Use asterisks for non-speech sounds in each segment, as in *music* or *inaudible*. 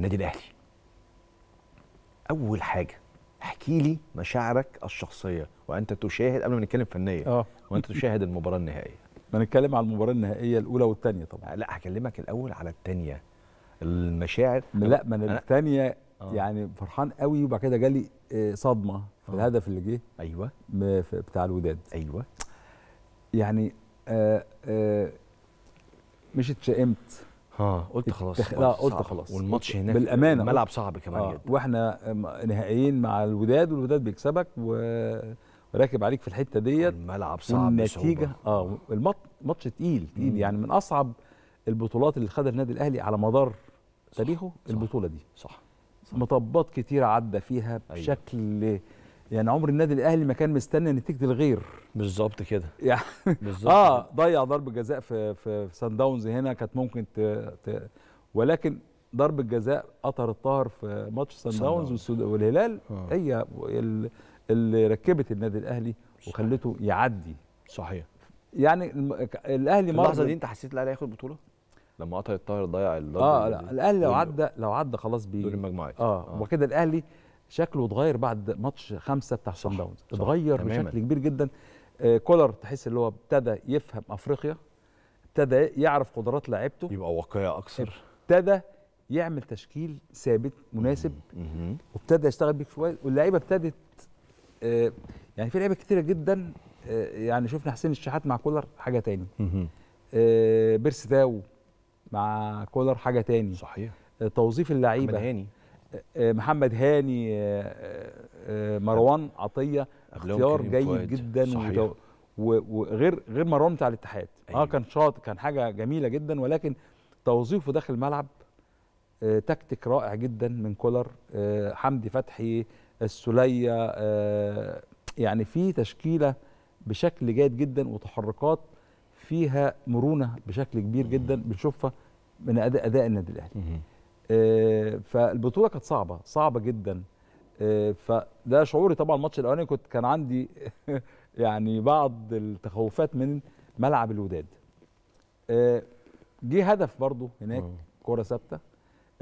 النادي الاهلي اول حاجه احكي لي مشاعرك الشخصيه وانت تشاهد قبل ما نتكلم فنيا اه وانت تشاهد المباراه النهائيه ما *laughs* نتكلم على المباراه النهائيه الاولى والثانيه طبعا لا هكلمك الاول على الثانيه المشاعر لا ما انا الثانيه آه. يعني فرحان قوي وبعد كده جالي آه، صدمه في آه. الهدف اللي جه ايوه بتاع الوداد ايوه يعني آآ آآ مش اتشائمت اه قلت خلاص لا قلت خلاص والماتش هناك بالامانه ملعب صعب كمان آه. جدا واحنا نهائيين مع الوداد والوداد بيكسبك وراكب عليك في الحته ديت الملعب صعب النتيجه اه الماتش تقيل تقيل يعني من اصعب البطولات اللي خدها النادي الاهلي على مدار تاريخه البطوله دي صح, صح. مطبات كتيره عدى فيها أيوة. بشكل أيوة. يعني عمر النادي الاهلي ما كان مستني نتيجه الغير بالظبط كده يعني بالظبط اه ضيع ضربه جزاء في في سان داونز هنا كانت ممكن ت... ت... ولكن ضربه جزاء قطر الطاهر في ماتش سان داونز والهلال آه. هي اللي ركبت النادي الاهلي وخلته يعدي صحيح يعني الاهلي اللحظه دي انت حسيت الاهلي هياخد بطوله لما قطر الطاهر ضيع الضربه اه لا الاهلي لو عدى لو عدى خلاص بي دور المجموعات اه, آه. وكده الاهلي شكله اتغير بعد ماتش خمسة بتاع صن داونز اتغير بشكل كبير جدا آه، كولر تحس اللي هو ابتدى يفهم افريقيا ابتدى يعرف قدرات لعيبته يبقى واقعي اكثر ابتدى يعمل تشكيل ثابت مناسب وابتدى يشتغل بيه شويه واللعيبه ابتدت آه، يعني في لعيبه كثيره جدا آه، يعني شفنا حسين الشحات مع كولر حاجه تاني بيرس تاو مع كولر حاجه تاني صحيح توظيف اللعيبه آه، آه، محمد هاني آه، مروان عطيه اختيار جيد جدا صحيح. وغير غير مروان بتاع الاتحاد أيوة. اه كان شاطر كان حاجه جميله جدا ولكن توظيفه داخل الملعب آه تكتيك رائع جدا من كولر آه حمدي فتحي السليه آه يعني في تشكيله بشكل جيد جدا وتحركات فيها مرونه بشكل كبير جدا بنشوفها من اداء اداء النادي الاهلي آه، فالبطوله كانت صعبه صعبه جدا آه، فده شعوري طبعا الماتش الاولاني كنت كان عندي *laughs* يعني بعض التخوفات من ملعب الوداد آه، جه هدف برضو هناك كره ثابته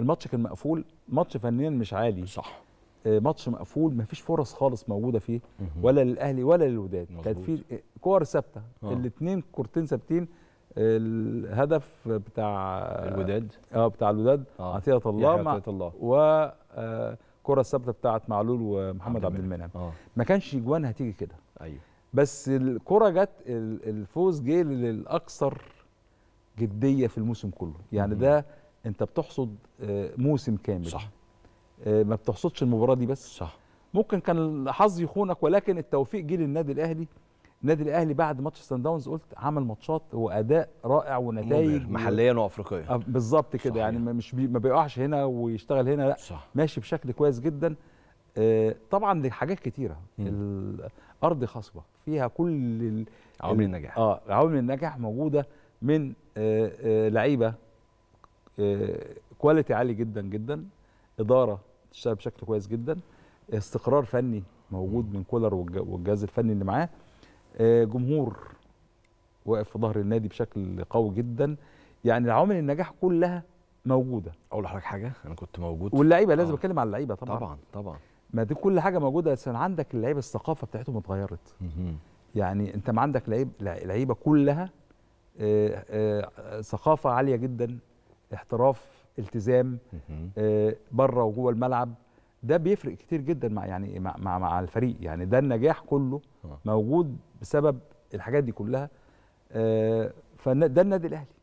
الماتش كان مقفول ماتش فنيا مش عالي صح ماتش مقفول ما فيش فرص خالص موجوده فيه ولا للاهلي ولا للوداد كانت في كور ثابته الاثنين كورتين ثابتين الهدف بتاع الوداد اه بتاع الوداد آه. عطيه الله عطيه الله والكره آه، الثابته بتاعت معلول ومحمد عبد المنعم آه. ما كانش جوان هتيجي كده ايوه بس الكره جت الفوز جه للاكثر جديه في الموسم كله يعني مم. ده انت بتحصد آه، موسم كامل صح آه، ما بتحصدش المباراه دي بس صح ممكن كان الحظ يخونك ولكن التوفيق جه للنادي الاهلي النادي الاهلي بعد ماتش سان داونز قلت عمل ماتشات واداء رائع ونتائج محليا وافريقيا آه، بالظبط كده يعني مش بي ما بيقعش هنا ويشتغل هنا لا صح. ماشي بشكل كويس جدا آه طبعا لحاجات كتيره الارض خصبه فيها كل عوامل النجاح اه عوامل النجاح موجوده من آه آه لعيبه آه كواليتي عالي جدا جدا اداره تشتغل بشكل كويس جدا استقرار فني موجود من كولر والجهاز الفني اللي معاه آه، جمهور واقف في ظهر النادي بشكل قوي جدا يعني عوامل النجاح كلها موجوده اقول لحضرتك حاجه انا كنت موجود واللعيبه لازم آه. اتكلم على اللعيبه طبعا طبعا طبعا ما دي كل حاجه موجوده بس عندك اللعيبه الثقافه بتاعتهم اتغيرت يعني انت ما عندك لعيب لعيبه كلها آه آه ثقافه عاليه جدا احتراف التزام آه، بره وجوه الملعب ده بيفرق كتير جدا مع يعني مع مع, مع الفريق يعني ده النجاح كله آه. موجود بسبب الحاجات دي كلها آه فده النادي الاهلي